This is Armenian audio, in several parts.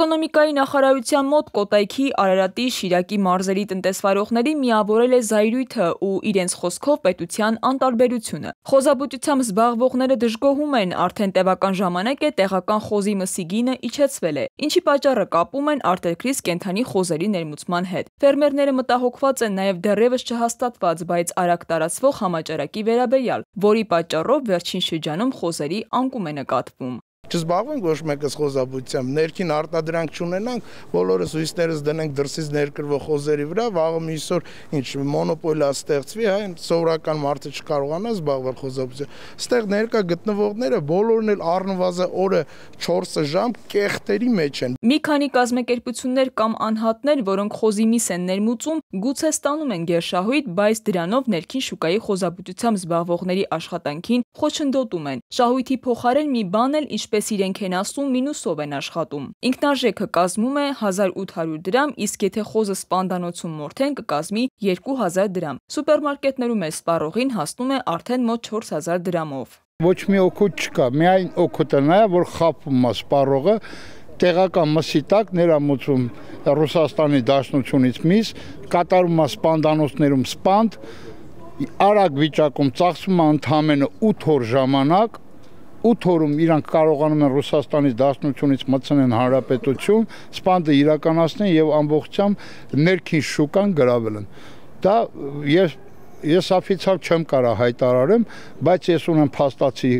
Էկոնոմիկայի նախարարության մոտ Կոտայքի, Արարատի, Շիրակի մարզերի տնտեսվարողների միավորել է զայրույթը ու իրենց խոսքով պետության անտարբերությունը։ Խոզաբուծությամբ զբաղվողները դժգոհում են, արդեն տևական ժամանակ է տեղական խոզի մսիգինը իջեցվել է, ինչի պատճառը կապում են արտերկրից կենթանի խոզերի ներմուծման հետ։ Ֆերմերները մտահոգված են նաև դեռևս չհաստատված, բայց արագ տարածվող համաճարակի վերաբերյալ, որի պատճառով վերջին շրջանում խոզերի անկում է նկատվում չզբաղվենք ոչ մեկս խոզաբույությամբ, ներքին արտադրանք չունենանք, բոլորս հույսներս դնենք դրսից ներկրվող խոզերի վրա, վաղը միսօր ինչ մոնոպոլիա ստեղծվի, հա, սովորական մարդը չկարողանա զբաղվել խոզաբույությամբ։ Ստեղ ներկա գտնվողները բոլորն էլ առնվազն օրը 4 ժամ կեղտերի մեջ են։ Մի քանի կազմակերպություններ կամ անհատներ, որոնք խոզի միս են ներմուծում, գուցե ստանում են գերշահույթ, բայց դրանով ներքին շուկայի խոզաբուծությամբ զբաղվողների աշխատանքին խոչընդոտում են։ Շահույթի փոխարեն մի բան էլ ինչպես ինչպես իրենք են ասում, մինուսով են աշխատում։ Ինքնարժեքը կազմում է 1800 դրամ, իսկ եթե խոզը սպանդանոցում մորթեն կկազմի 2000 դրամ։ Սուպերմարկետներում է սպառողին հասնում է արդեն մոտ 4000 դրամով։ Ոչ մի օգուտ չկա, միայն օգուտը նա է, որ խափում է սպառողը տեղական մսի տակ ներամուծում Ռուսաստանի Դաշնությունից միս, կատարում է սպանդանոցներում սպանդ, արագ վիճակում ծախսում է ընդամենը 8 օր ժամանակ, 8 օրում իրանք կարողանում են Ռուսաստանից դաշնությունից մտցնեն հանրապետություն, սպանդը իրականացնեն եւ ամբողջությամբ ներքին շուկան գրավել են։ Դա ես ես օֆիցիալ չեմ կարող հայտարարեմ, բայց ես ունեմ փաստացի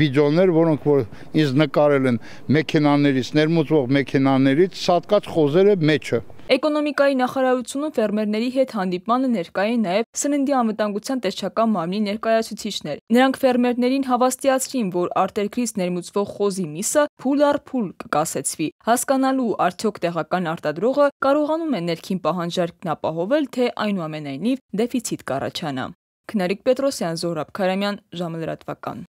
վիդեոներ, որոնք որ ինձ նկարել են մեքենաներից, ներմուծվող մեքենաներից, սատկած խոզերը մեջը։ մեջ Էկոնոմիկայի նախարարությունում ֆերմերների հետ հանդիպմանը ներկայ են նաև սննդի անվտանգության տեսչական մարմնի ներկայացուցիչներ։ Նրանք ֆերմերներին հավաստիացրին, որ արտերկրից ներմուծվող խոզի միսը փուլ առ փուլ կկասեցվի։ Հասկանալու արդյոք տեղական արտադրողը կարողանում է ներքին պահանջարկն ապահովել, թե այնուամենայնիվ դեֆիցիտ կառաջանա։ Քնարիկ Պետրոսյան, Զորաբ Քարամյան, ժամը լրատվական։